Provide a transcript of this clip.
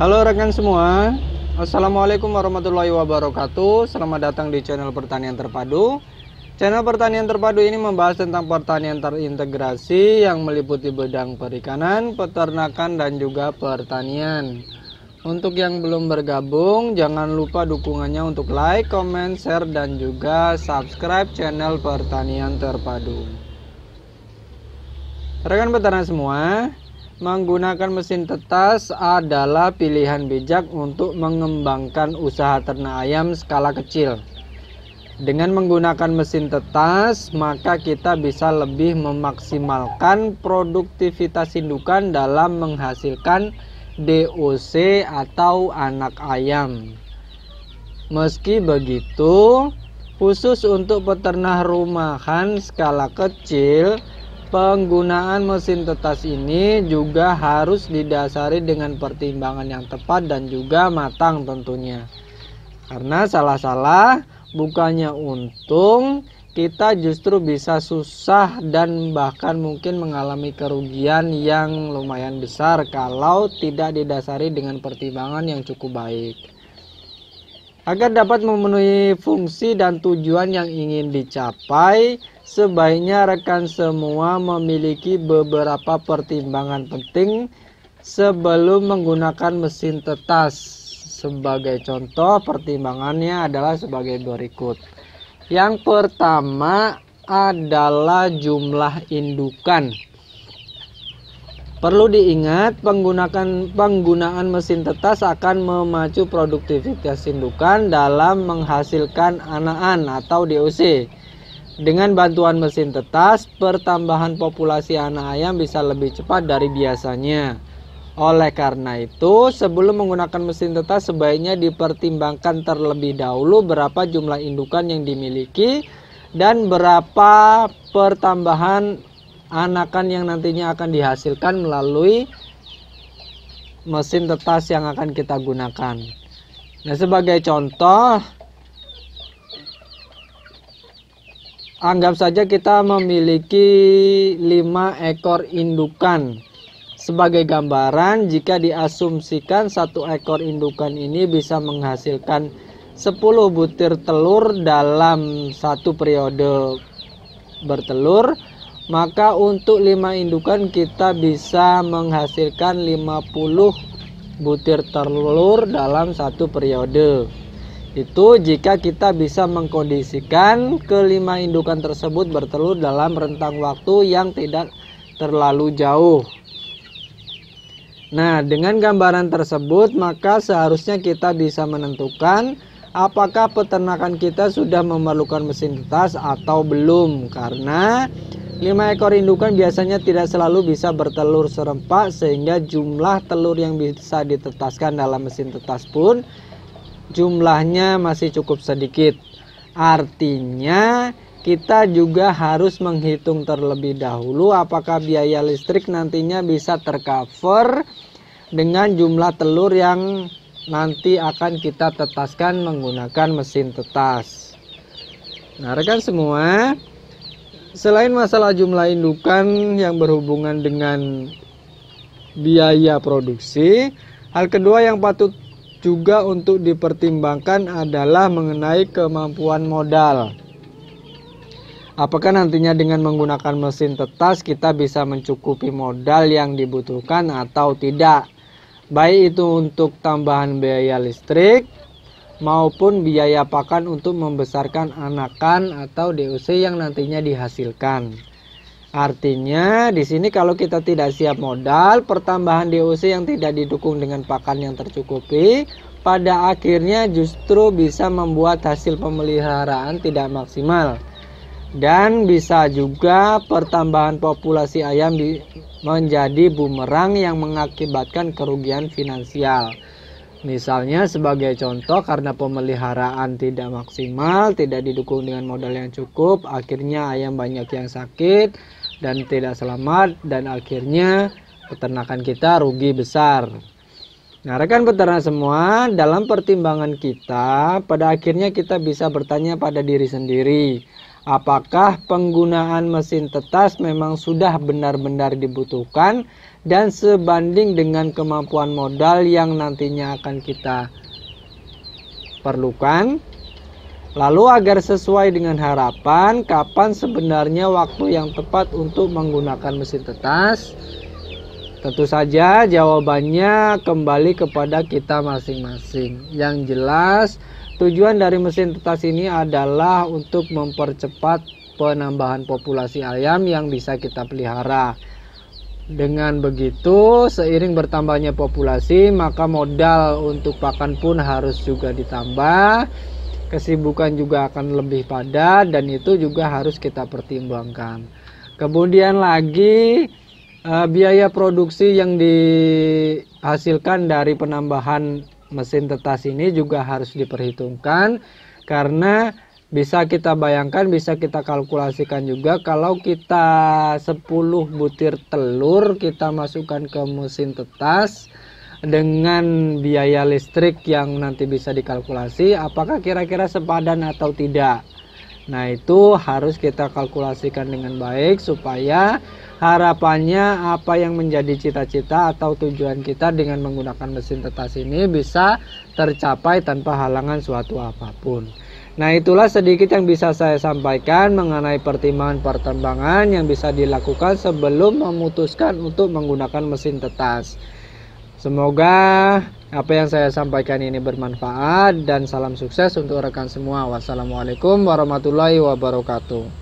Halo rekan semua, Assalamualaikum warahmatullahi wabarakatuh. Selamat datang di channel Pertanian Terpadu. Channel Pertanian Terpadu ini membahas tentang pertanian terintegrasi yang meliputi bidang perikanan, peternakan, dan juga pertanian. Untuk yang belum bergabung, jangan lupa dukungannya untuk like, comment, share, dan juga subscribe channel Pertanian Terpadu. Rekan peternak semua, Menggunakan mesin tetas adalah pilihan bijak untuk mengembangkan usaha ternak ayam skala kecil. Dengan menggunakan mesin tetas, maka kita bisa lebih memaksimalkan produktivitas indukan dalam menghasilkan DOC atau anak ayam. Meski begitu, khusus untuk peternak rumahan skala kecil, Penggunaan mesin tetas ini juga harus didasari dengan pertimbangan yang tepat dan juga matang tentunya. Karena salah-salah bukannya untung, kita justru bisa susah dan bahkan mungkin mengalami kerugian yang lumayan besar kalau tidak didasari dengan pertimbangan yang cukup baik. Agar dapat memenuhi fungsi dan tujuan yang ingin dicapai, sebaiknya rekan semua memiliki beberapa pertimbangan penting sebelum menggunakan mesin tetas. Sebagai contoh, pertimbangannya adalah sebagai berikut. Yang pertama adalah jumlah indukan. Perlu diingat, penggunaan penggunaan mesin tetas akan memacu produktivitas indukan dalam menghasilkan anaan atau DOC dengan bantuan mesin tetas, pertambahan populasi anak ayam bisa lebih cepat dari biasanya. Oleh karena itu, sebelum menggunakan mesin tetas sebaiknya dipertimbangkan terlebih dahulu berapa jumlah indukan yang dimiliki dan berapa pertambahan anakan yang nantinya akan dihasilkan melalui mesin tetas yang akan kita gunakan. Nah, sebagai contoh, anggap saja kita memiliki 5 ekor indukan. Sebagai gambaran, jika diasumsikan satu ekor indukan ini bisa menghasilkan 10 butir telur dalam satu periode bertelur, maka untuk 5 indukan kita bisa menghasilkan 50 butir telur dalam satu periode itu jika kita bisa mengkondisikan kelima indukan tersebut bertelur dalam rentang waktu yang tidak terlalu jauh. Nah, dengan gambaran tersebut maka seharusnya kita bisa menentukan apakah peternakan kita sudah memerlukan mesin tetas atau belum karena lima ekor indukan biasanya tidak selalu bisa bertelur serempak sehingga jumlah telur yang bisa ditetaskan dalam mesin tetas pun jumlahnya masih cukup sedikit. Artinya kita juga harus menghitung terlebih dahulu apakah biaya listrik nantinya bisa tercover dengan jumlah telur yang nanti akan kita tetaskan menggunakan mesin tetas. Nah, rekan semua, selain masalah jumlah indukan yang berhubungan dengan biaya produksi, hal kedua yang patut juga untuk dipertimbangkan adalah mengenai kemampuan modal. Apakah nantinya dengan menggunakan mesin tetas kita bisa mencukupi modal yang dibutuhkan atau tidak? Baik itu untuk tambahan biaya listrik maupun biaya pakan untuk membesarkan anakan atau DOC yang nantinya dihasilkan. Artinya di sini kalau kita tidak siap modal, pertambahan DOC yang tidak didukung dengan pakan yang tercukupi, pada akhirnya justru bisa membuat hasil pemeliharaan tidak maksimal. Dan bisa juga pertambahan populasi ayam menjadi bumerang yang mengakibatkan kerugian finansial. Misalnya sebagai contoh karena pemeliharaan tidak maksimal, tidak didukung dengan modal yang cukup, akhirnya ayam banyak yang sakit, dan tidak selamat dan akhirnya peternakan kita rugi besar. Nah, rekan peternak semua, dalam pertimbangan kita, pada akhirnya kita bisa bertanya pada diri sendiri, apakah penggunaan mesin tetas memang sudah benar-benar dibutuhkan dan sebanding dengan kemampuan modal yang nantinya akan kita perlukan? Lalu agar sesuai dengan harapan, kapan sebenarnya waktu yang tepat untuk menggunakan mesin tetas? Tentu saja jawabannya kembali kepada kita masing-masing. Yang jelas, tujuan dari mesin tetas ini adalah untuk mempercepat penambahan populasi ayam yang bisa kita pelihara. Dengan begitu, seiring bertambahnya populasi, maka modal untuk pakan pun harus juga ditambah kesibukan juga akan lebih padat dan itu juga harus kita pertimbangkan. Kemudian lagi uh, biaya produksi yang dihasilkan dari penambahan mesin tetas ini juga harus diperhitungkan karena bisa kita bayangkan, bisa kita kalkulasikan juga kalau kita 10 butir telur kita masukkan ke mesin tetas dengan biaya listrik yang nanti bisa dikalkulasi apakah kira-kira sepadan atau tidak. Nah, itu harus kita kalkulasikan dengan baik supaya harapannya apa yang menjadi cita-cita atau tujuan kita dengan menggunakan mesin tetas ini bisa tercapai tanpa halangan suatu apapun. Nah, itulah sedikit yang bisa saya sampaikan mengenai pertimbangan pertimbangan yang bisa dilakukan sebelum memutuskan untuk menggunakan mesin tetas. Semoga apa yang saya sampaikan ini bermanfaat dan salam sukses untuk rekan semua. Wassalamualaikum warahmatullahi wabarakatuh.